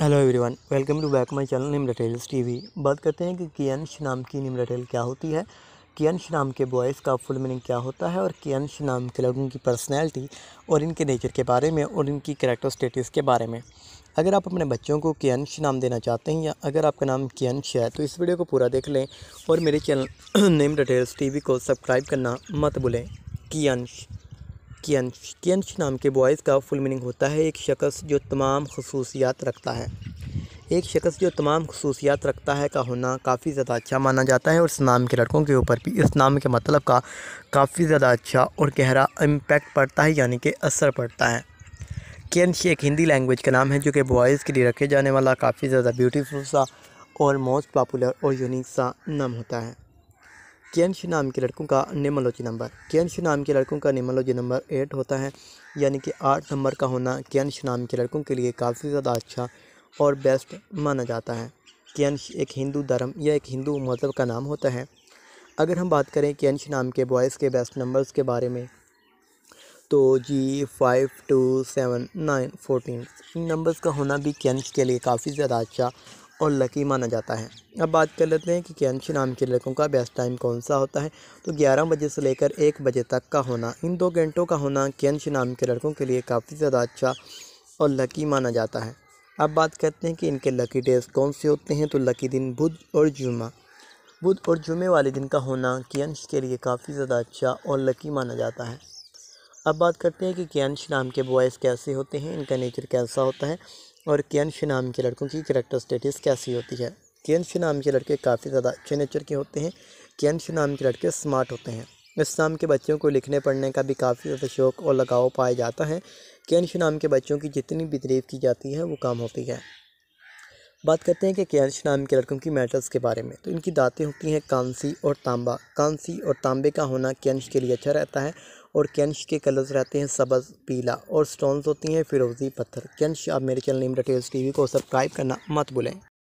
hello everyone welcome to back my channel Nimra tales TV बात करते हैं कि कियंश नाम की निमराटेल क्या होती है कियंश नाम के बॉयज़ का फुल मीनिंग क्या होता है और कियंश नाम के लोगों की पर्सनैलिटी और इनके नेचर के बारे में और इनकी करेक्टर स्टेटस के बारे में अगर आप अपने बच्चों को कियंश नाम देना चाहते हैं या अगर आपका नाम कियंश है तो इस वीडियो को पूरा देख लें और मेरे चैनल नेम डिटेल्स टीवी को सब्सक्राइब करना मत भूलें कियंश कियंश कियंश नाम के बॉयज़ का फुल मीनिंग होता है एक शख्स जो तमाम खसूसियात रखता है एक शख्स जो तमाम खसूसियात रखता है का होना काफ़ी ज़्यादा अच्छा माना जाता है और इस नाम के लड़कों के ऊपर भी इस नाम के मतलब का काफ़ी ज़्यादा अच्छा और गहरा इम्पेक्ट पड़ता है यानी कि असर पड़ता है कियंश एक हिंदी लैंग्वेज का नाम है जो कि बॉयज़ के लिए रखे जाने वाला काफ़ी ज़्यादा ब्यूटीफुल सा और मोस्ट पॉपुलर और यूनिक सा नाम होता है केंशु नाम के लड़कों का निमोलॉजी नंबर केंशु नाम के लड़कों का निमोलॉजी नंबर एट होता है यानी कि आठ नंबर का होना केंशु नाम के लड़कों के लिए काफ़ी ज़्यादा अच्छा और बेस्ट माना जाता है केंश एक हिंदू धर्म या एक हिंदू मज़हब का नाम होता है अगर हम बात करें केंश नाम के बॉयज़ के बेस्ट नंबर्स के बारे में तो G five two seven nine fourteen इन नंबर्स का होना भी केंश के लिए काफ़ी ज़्यादा अच्छा और लकी माना जाता है अब बात कर लेते हैं कि कैंशी नाम के लड़कों का बेस्ट टाइम कौन सा होता है तो 11 बजे से लेकर 1 बजे तक का होना इन दो घंटों का होना कैंशी नाम के लड़कों के लिए काफ़ी ज़्यादा अच्छा और लकी माना जाता है अब बात करते हैं कि इनके लकी डेज़ कौन से होते हैं तो लकी दिन बुध और जुम्मा बुध और जुमे वाले दिन का होना कैंश के लिए काफ़ी ज़्यादा अच्छा और लकी माना जाता है अब बात करते हैं कि कैंश नाम के बॉयज़ कैसे होते हैं इनका नेचर कैसा होता है और केंश नाम के लड़कों की करेक्टर स्टेटस कैसी होती है केंश नाम के लड़के काफ़ी ज़्यादा अच्छे नेचर के होते हैं केंश नाम के लड़के स्मार्ट होते हैं इस नाम के बच्चों को लिखने पढ़ने का भी काफ़ी ज़्यादा शौक और लगाव पाया जाता है केंश नाम के बच्चों की जितनी भी तरीफ की जाती है वो कम होती है बात करते हैं कि कैंश नाम के लड़कों की मेटल्स के बारे में तो इनकी दाँतें होती हैं कांसी और तांबा कांसी और तांबे का होना कैंश के लिए अच्छा रहता है और कैंश के कलर्स रहते हैं सबज पीला और स्टोन्स होती हैं फिरोज़ी पत्थर कैंश आप मेरे चैनल नेम डिटेल्स टीवी को सब्सक्राइब करना मत भूलें